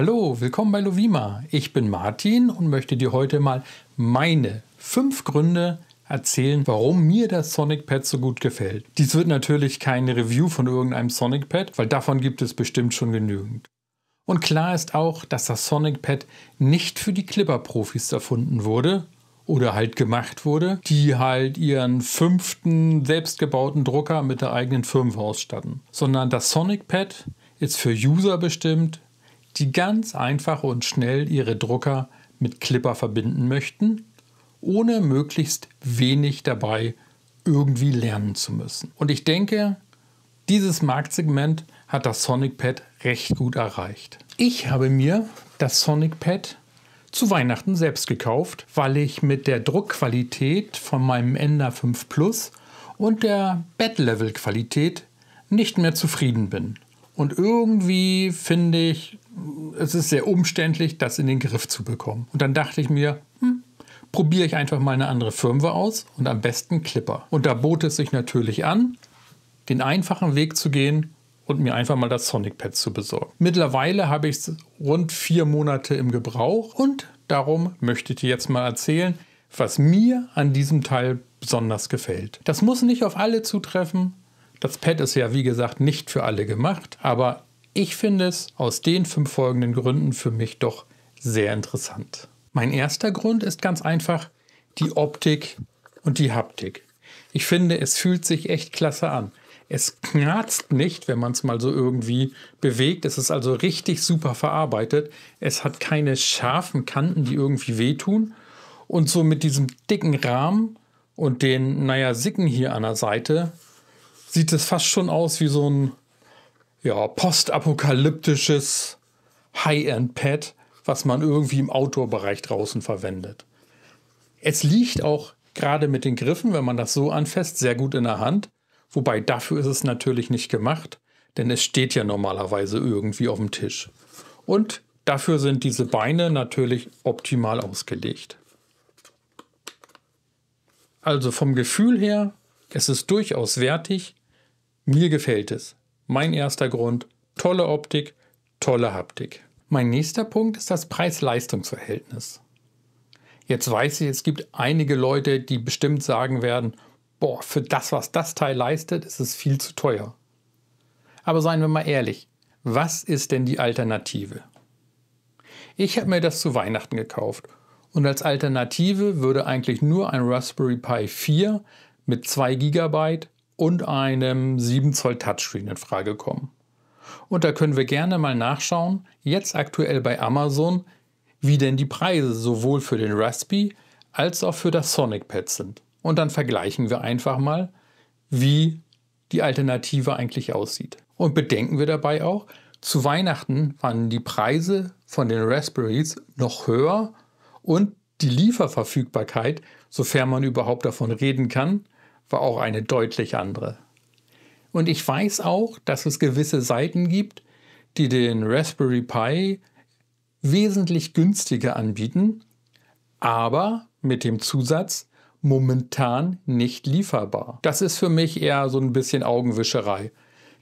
Hallo, willkommen bei Lovima. Ich bin Martin und möchte dir heute mal meine fünf Gründe erzählen, warum mir das Sonic Pad so gut gefällt. Dies wird natürlich keine Review von irgendeinem Sonic Pad, weil davon gibt es bestimmt schon genügend. Und klar ist auch, dass das Sonic Pad nicht für die Clipper-Profis erfunden wurde oder halt gemacht wurde, die halt ihren fünften selbstgebauten Drucker mit der eigenen Firma ausstatten, sondern das Sonic Pad ist für User bestimmt, die ganz einfach und schnell ihre Drucker mit Clipper verbinden möchten, ohne möglichst wenig dabei irgendwie lernen zu müssen. Und ich denke, dieses Marktsegment hat das Sonic Pad recht gut erreicht. Ich habe mir das Sonic Pad zu Weihnachten selbst gekauft, weil ich mit der Druckqualität von meinem Ender 5 Plus und der Bed-Level-Qualität nicht mehr zufrieden bin. Und irgendwie finde ich, es ist sehr umständlich, das in den Griff zu bekommen. Und dann dachte ich mir, hm, probiere ich einfach mal eine andere Firmware aus und am besten Clipper. Und da bot es sich natürlich an, den einfachen Weg zu gehen und mir einfach mal das Sonic Pad zu besorgen. Mittlerweile habe ich es rund vier Monate im Gebrauch und darum möchte ich dir jetzt mal erzählen, was mir an diesem Teil besonders gefällt. Das muss nicht auf alle zutreffen. Das Pad ist ja wie gesagt nicht für alle gemacht, aber ich finde es aus den fünf folgenden Gründen für mich doch sehr interessant. Mein erster Grund ist ganz einfach die Optik und die Haptik. Ich finde, es fühlt sich echt klasse an. Es knarzt nicht, wenn man es mal so irgendwie bewegt. Es ist also richtig super verarbeitet. Es hat keine scharfen Kanten, die irgendwie wehtun. Und so mit diesem dicken Rahmen und den, naja, Sicken hier an der Seite sieht es fast schon aus wie so ein ja, postapokalyptisches High-End-Pad, was man irgendwie im Outdoor-Bereich draußen verwendet. Es liegt auch gerade mit den Griffen, wenn man das so anfasst, sehr gut in der Hand. Wobei dafür ist es natürlich nicht gemacht, denn es steht ja normalerweise irgendwie auf dem Tisch. Und dafür sind diese Beine natürlich optimal ausgelegt. Also vom Gefühl her, es ist durchaus wertig. Mir gefällt es. Mein erster Grund, tolle Optik, tolle Haptik. Mein nächster Punkt ist das Preis-Leistungs-Verhältnis. Jetzt weiß ich, es gibt einige Leute, die bestimmt sagen werden, boah, für das, was das Teil leistet, ist es viel zu teuer. Aber seien wir mal ehrlich, was ist denn die Alternative? Ich habe mir das zu Weihnachten gekauft und als Alternative würde eigentlich nur ein Raspberry Pi 4 mit 2 GB und einem 7 Zoll Touchscreen in Frage kommen. Und da können wir gerne mal nachschauen, jetzt aktuell bei Amazon, wie denn die Preise sowohl für den Raspi als auch für das Sonic Pad sind. Und dann vergleichen wir einfach mal, wie die Alternative eigentlich aussieht. Und bedenken wir dabei auch, zu Weihnachten waren die Preise von den Raspberries noch höher und die Lieferverfügbarkeit, sofern man überhaupt davon reden kann, war auch eine deutlich andere. Und ich weiß auch, dass es gewisse Seiten gibt, die den Raspberry Pi wesentlich günstiger anbieten, aber mit dem Zusatz momentan nicht lieferbar. Das ist für mich eher so ein bisschen Augenwischerei.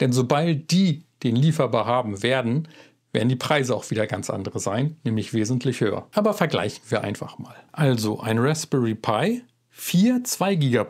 Denn sobald die den lieferbar haben werden, werden die Preise auch wieder ganz andere sein, nämlich wesentlich höher. Aber vergleichen wir einfach mal. Also ein Raspberry Pi, 4 2 GB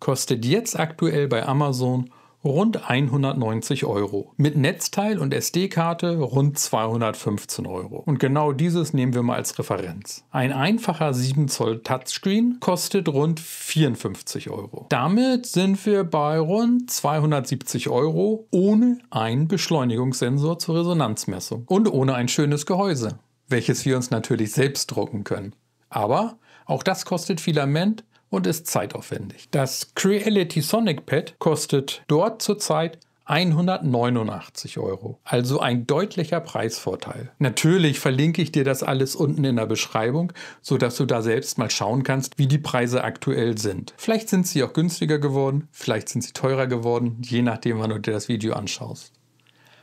kostet jetzt aktuell bei Amazon rund 190 Euro. Mit Netzteil und SD-Karte rund 215 Euro. Und genau dieses nehmen wir mal als Referenz. Ein einfacher 7 Zoll Touchscreen kostet rund 54 Euro. Damit sind wir bei rund 270 Euro ohne einen Beschleunigungssensor zur Resonanzmessung und ohne ein schönes Gehäuse, welches wir uns natürlich selbst drucken können. Aber auch das kostet Filament und ist zeitaufwendig. Das Creality Sonic Pad kostet dort zurzeit 189 Euro. Also ein deutlicher Preisvorteil. Natürlich verlinke ich dir das alles unten in der Beschreibung, sodass du da selbst mal schauen kannst, wie die Preise aktuell sind. Vielleicht sind sie auch günstiger geworden, vielleicht sind sie teurer geworden, je nachdem, wann du dir das Video anschaust.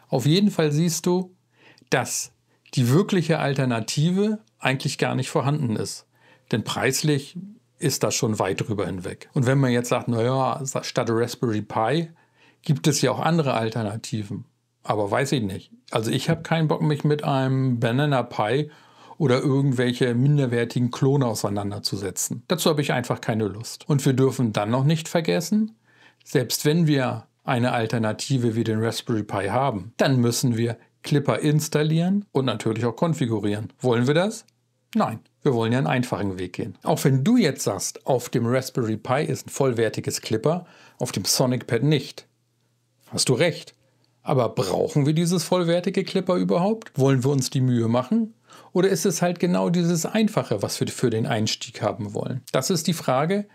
Auf jeden Fall siehst du, dass die wirkliche Alternative eigentlich gar nicht vorhanden ist. Denn preislich ist das schon weit drüber hinweg. Und wenn man jetzt sagt, naja, statt Raspberry Pi gibt es ja auch andere Alternativen. Aber weiß ich nicht. Also ich habe keinen Bock, mich mit einem Banana Pi oder irgendwelche minderwertigen Klone auseinanderzusetzen. Dazu habe ich einfach keine Lust. Und wir dürfen dann noch nicht vergessen, selbst wenn wir eine Alternative wie den Raspberry Pi haben, dann müssen wir Clipper installieren und natürlich auch konfigurieren. Wollen wir das? Nein. Wir wollen ja einen einfachen Weg gehen. Auch wenn du jetzt sagst, auf dem Raspberry Pi ist ein vollwertiges Clipper, auf dem Sonic Pad nicht. Hast du recht. Aber brauchen wir dieses vollwertige Clipper überhaupt? Wollen wir uns die Mühe machen? Oder ist es halt genau dieses Einfache, was wir für den Einstieg haben wollen? Das ist die Frage,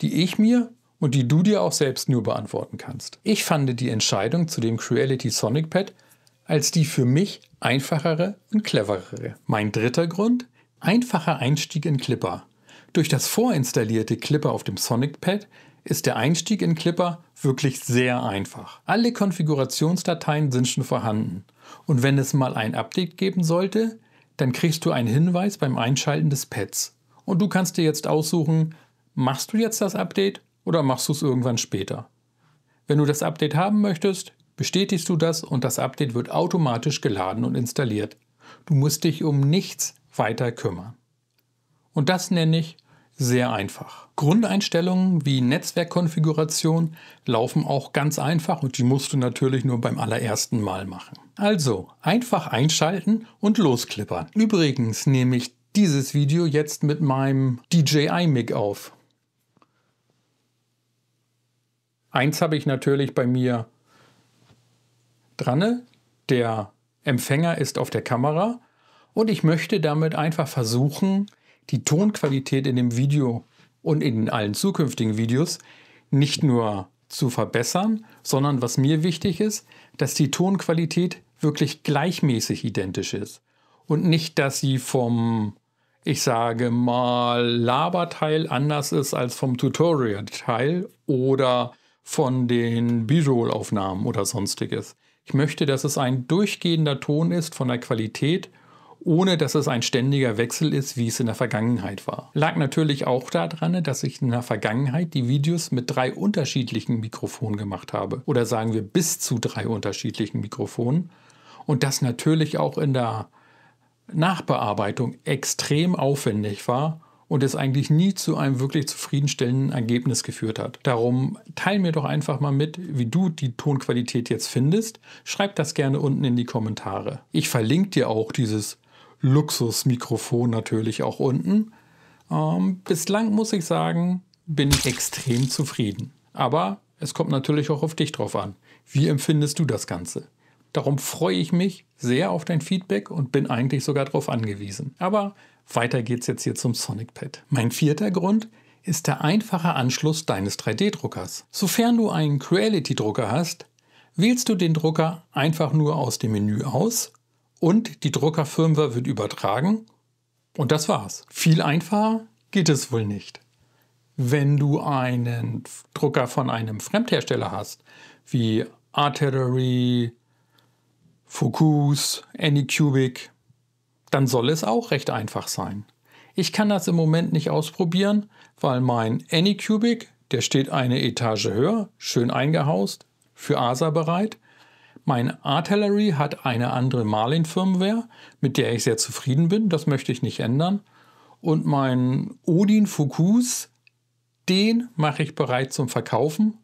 die ich mir und die du dir auch selbst nur beantworten kannst. Ich fand die Entscheidung zu dem Creality Sonic Pad als die für mich einfachere und cleverere. Mein dritter Grund, Einfacher Einstieg in Clipper. Durch das vorinstallierte Clipper auf dem Sonic Pad ist der Einstieg in Clipper wirklich sehr einfach. Alle Konfigurationsdateien sind schon vorhanden. Und wenn es mal ein Update geben sollte, dann kriegst du einen Hinweis beim Einschalten des Pads. Und du kannst dir jetzt aussuchen, machst du jetzt das Update oder machst du es irgendwann später. Wenn du das Update haben möchtest, bestätigst du das und das Update wird automatisch geladen und installiert. Du musst dich um nichts weiter kümmern. Und das nenne ich sehr einfach. Grundeinstellungen wie Netzwerkkonfiguration laufen auch ganz einfach und die musst du natürlich nur beim allerersten Mal machen. Also einfach einschalten und losklippern. Übrigens nehme ich dieses Video jetzt mit meinem DJI-Mic auf. Eins habe ich natürlich bei mir dran. Der Empfänger ist auf der Kamera und ich möchte damit einfach versuchen, die Tonqualität in dem Video und in allen zukünftigen Videos nicht nur zu verbessern, sondern was mir wichtig ist, dass die Tonqualität wirklich gleichmäßig identisch ist und nicht, dass sie vom, ich sage mal, Laberteil anders ist als vom Tutorial-Teil oder von den B-Roll-Aufnahmen oder sonstiges. Ich möchte, dass es ein durchgehender Ton ist von der Qualität ohne dass es ein ständiger Wechsel ist, wie es in der Vergangenheit war. Lag natürlich auch daran, dass ich in der Vergangenheit die Videos mit drei unterschiedlichen Mikrofonen gemacht habe. Oder sagen wir bis zu drei unterschiedlichen Mikrofonen. Und das natürlich auch in der Nachbearbeitung extrem aufwendig war und es eigentlich nie zu einem wirklich zufriedenstellenden Ergebnis geführt hat. Darum teil mir doch einfach mal mit, wie du die Tonqualität jetzt findest. Schreib das gerne unten in die Kommentare. Ich verlinke dir auch dieses Luxusmikrofon natürlich auch unten. Ähm, bislang muss ich sagen, bin ich extrem zufrieden. Aber es kommt natürlich auch auf dich drauf an. Wie empfindest du das Ganze? Darum freue ich mich sehr auf dein Feedback und bin eigentlich sogar darauf angewiesen. Aber weiter geht's jetzt hier zum Sonic Pad. Mein vierter Grund ist der einfache Anschluss deines 3D-Druckers. Sofern du einen Creality-Drucker hast, wählst du den Drucker einfach nur aus dem Menü aus und die Druckerfirmware wird übertragen und das war's. Viel einfacher geht es wohl nicht. Wenn du einen Drucker von einem Fremdhersteller hast, wie Artillery, Focus, Anycubic, dann soll es auch recht einfach sein. Ich kann das im Moment nicht ausprobieren, weil mein Anycubic, der steht eine Etage höher, schön eingehaust, für ASA bereit, mein Artillery hat eine andere Marlin-Firmware, mit der ich sehr zufrieden bin. Das möchte ich nicht ändern. Und mein Odin Focus, den mache ich bereit zum Verkaufen,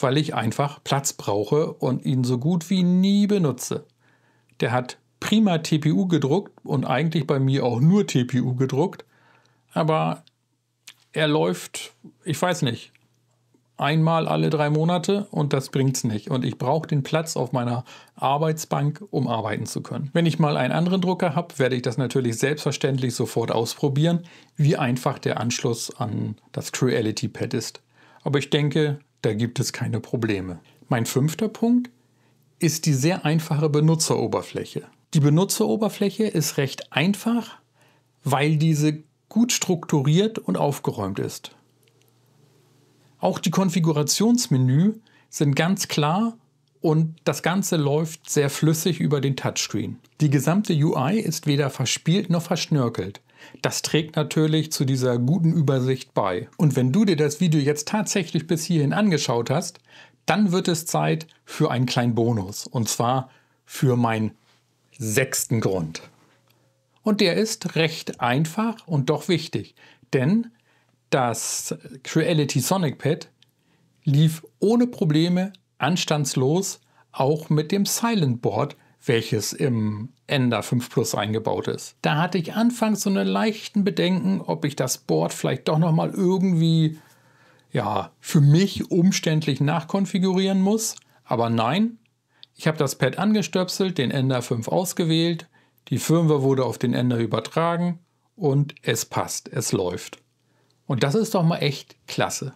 weil ich einfach Platz brauche und ihn so gut wie nie benutze. Der hat prima TPU gedruckt und eigentlich bei mir auch nur TPU gedruckt. Aber er läuft, ich weiß nicht, einmal alle drei Monate und das bringt es nicht. Und ich brauche den Platz auf meiner Arbeitsbank, um arbeiten zu können. Wenn ich mal einen anderen Drucker habe, werde ich das natürlich selbstverständlich sofort ausprobieren, wie einfach der Anschluss an das Creality Pad ist. Aber ich denke, da gibt es keine Probleme. Mein fünfter Punkt ist die sehr einfache Benutzeroberfläche. Die Benutzeroberfläche ist recht einfach, weil diese gut strukturiert und aufgeräumt ist. Auch die Konfigurationsmenü sind ganz klar und das Ganze läuft sehr flüssig über den Touchscreen. Die gesamte UI ist weder verspielt noch verschnörkelt. Das trägt natürlich zu dieser guten Übersicht bei. Und wenn du dir das Video jetzt tatsächlich bis hierhin angeschaut hast, dann wird es Zeit für einen kleinen Bonus. Und zwar für meinen sechsten Grund. Und der ist recht einfach und doch wichtig, denn das Creality Sonic Pad lief ohne Probleme anstandslos auch mit dem Silent Board, welches im Ender 5 Plus eingebaut ist. Da hatte ich anfangs so eine leichten Bedenken, ob ich das Board vielleicht doch noch mal irgendwie ja, für mich umständlich nachkonfigurieren muss, aber nein, ich habe das Pad angestöpselt, den Ender 5 ausgewählt, die Firmware wurde auf den Ender übertragen und es passt, es läuft. Und das ist doch mal echt klasse.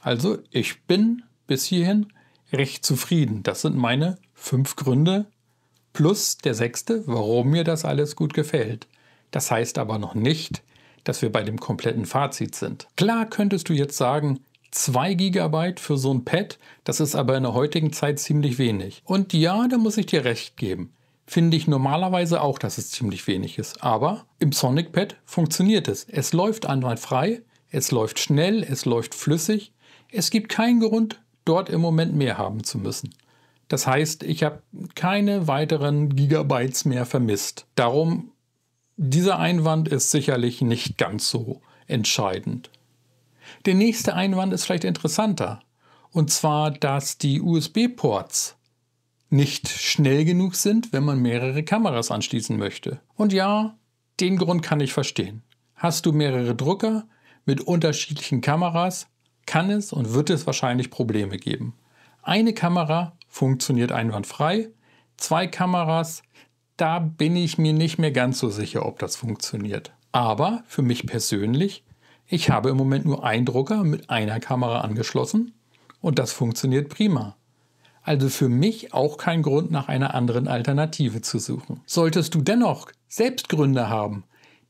Also ich bin bis hierhin recht zufrieden. Das sind meine fünf Gründe plus der sechste, warum mir das alles gut gefällt. Das heißt aber noch nicht, dass wir bei dem kompletten Fazit sind. Klar könntest du jetzt sagen, 2 GB für so ein Pad, das ist aber in der heutigen Zeit ziemlich wenig. Und ja, da muss ich dir recht geben. Finde ich normalerweise auch, dass es ziemlich wenig ist. Aber im Sonic Pad funktioniert es. Es läuft einmal frei es läuft schnell, es läuft flüssig. Es gibt keinen Grund, dort im Moment mehr haben zu müssen. Das heißt, ich habe keine weiteren Gigabytes mehr vermisst. Darum, dieser Einwand ist sicherlich nicht ganz so entscheidend. Der nächste Einwand ist vielleicht interessanter. Und zwar, dass die USB-Ports nicht schnell genug sind, wenn man mehrere Kameras anschließen möchte. Und ja, den Grund kann ich verstehen. Hast du mehrere Drucker, mit unterschiedlichen Kameras kann es und wird es wahrscheinlich Probleme geben. Eine Kamera funktioniert einwandfrei, zwei Kameras, da bin ich mir nicht mehr ganz so sicher, ob das funktioniert. Aber für mich persönlich, ich habe im Moment nur einen Drucker mit einer Kamera angeschlossen und das funktioniert prima. Also für mich auch kein Grund nach einer anderen Alternative zu suchen. Solltest du dennoch selbst Gründe haben,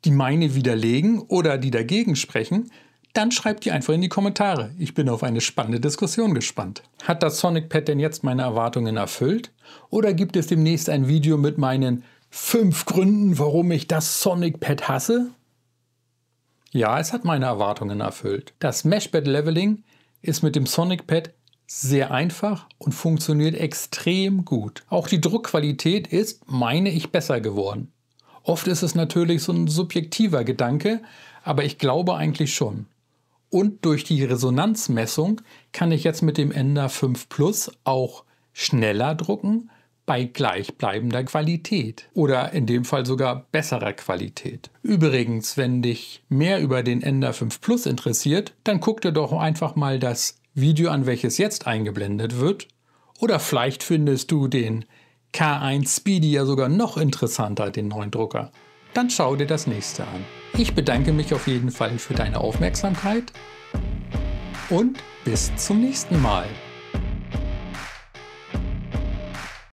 die meine widerlegen oder die dagegen sprechen, dann schreibt die einfach in die Kommentare. Ich bin auf eine spannende Diskussion gespannt. Hat das Sonic Pad denn jetzt meine Erwartungen erfüllt? Oder gibt es demnächst ein Video mit meinen fünf Gründen, warum ich das Sonic Pad hasse? Ja, es hat meine Erwartungen erfüllt. Das Meshpad Leveling ist mit dem Sonic Pad sehr einfach und funktioniert extrem gut. Auch die Druckqualität ist, meine ich, besser geworden. Oft ist es natürlich so ein subjektiver Gedanke, aber ich glaube eigentlich schon. Und durch die Resonanzmessung kann ich jetzt mit dem Ender 5 Plus auch schneller drucken bei gleichbleibender Qualität oder in dem Fall sogar besserer Qualität. Übrigens, wenn dich mehr über den Ender 5 Plus interessiert, dann guck dir doch einfach mal das Video an, welches jetzt eingeblendet wird. Oder vielleicht findest du den K1 Speedy ja sogar noch interessanter, den neuen Drucker. Dann schau dir das nächste an. Ich bedanke mich auf jeden Fall für deine Aufmerksamkeit und bis zum nächsten Mal.